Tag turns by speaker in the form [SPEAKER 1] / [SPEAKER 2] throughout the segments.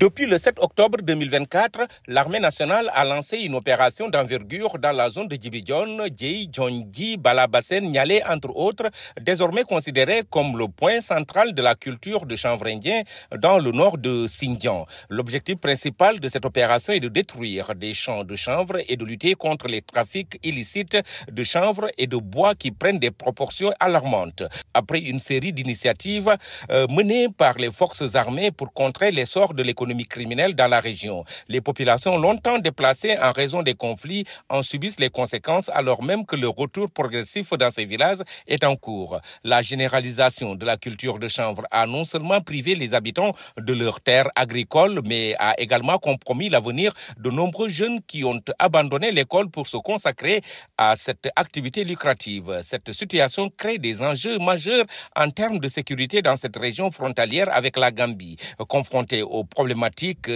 [SPEAKER 1] Depuis le 7 octobre 2024, l'armée nationale a lancé une opération d'envergure dans la zone de Djibidjon, Djei, Djondji, Balabassen, Nyalé, entre autres, désormais considérée comme le point central de la culture de chanvre indien dans le nord de Xinjiang. L'objectif principal de cette opération est de détruire des champs de chanvre et de lutter contre les trafics illicites de chanvre et de bois qui prennent des proportions alarmantes. Après une série d'initiatives euh, menées par les forces armées pour contrer l'essor de l'économie économie criminelle dans la région. Les populations longtemps déplacées en raison des conflits en subissent les conséquences alors même que le retour progressif dans ces villages est en cours. La généralisation de la culture de chanvre a non seulement privé les habitants de leurs terres agricoles, mais a également compromis l'avenir de nombreux jeunes qui ont abandonné l'école pour se consacrer à cette activité lucrative. Cette situation crée des enjeux majeurs en termes de sécurité dans cette région frontalière avec la Gambie. Confrontée aux problèmes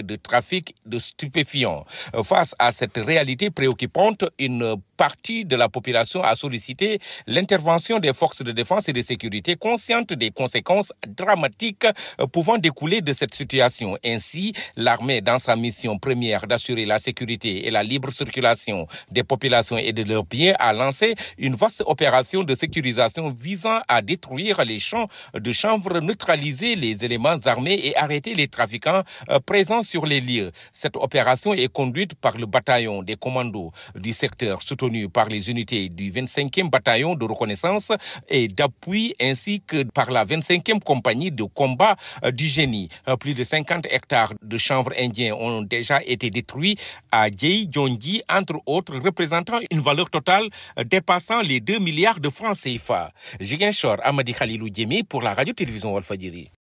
[SPEAKER 1] de trafic de stupéfiants. Euh, face à cette réalité préoccupante, une partie de la population a sollicité l'intervention des forces de défense et de sécurité conscientes des conséquences dramatiques euh, pouvant découler de cette situation. Ainsi, l'armée, dans sa mission première d'assurer la sécurité et la libre circulation des populations et de leurs biens, a lancé une vaste opération de sécurisation visant à détruire les champs de chanvre, neutraliser les éléments armés et arrêter les trafiquants euh, Présent sur les lieux. Cette opération est conduite par le bataillon des commandos du secteur soutenu par les unités du 25e bataillon de reconnaissance et d'appui ainsi que par la 25e compagnie de combat euh, du génie. Euh, plus de 50 hectares de chambres indien ont déjà été détruits à Djei, Djonji, entre autres, représentant une valeur totale dépassant les 2 milliards de francs CFA. bien Chor, Amadi Khalilou Djemi pour la radio-télévision Walfadiri.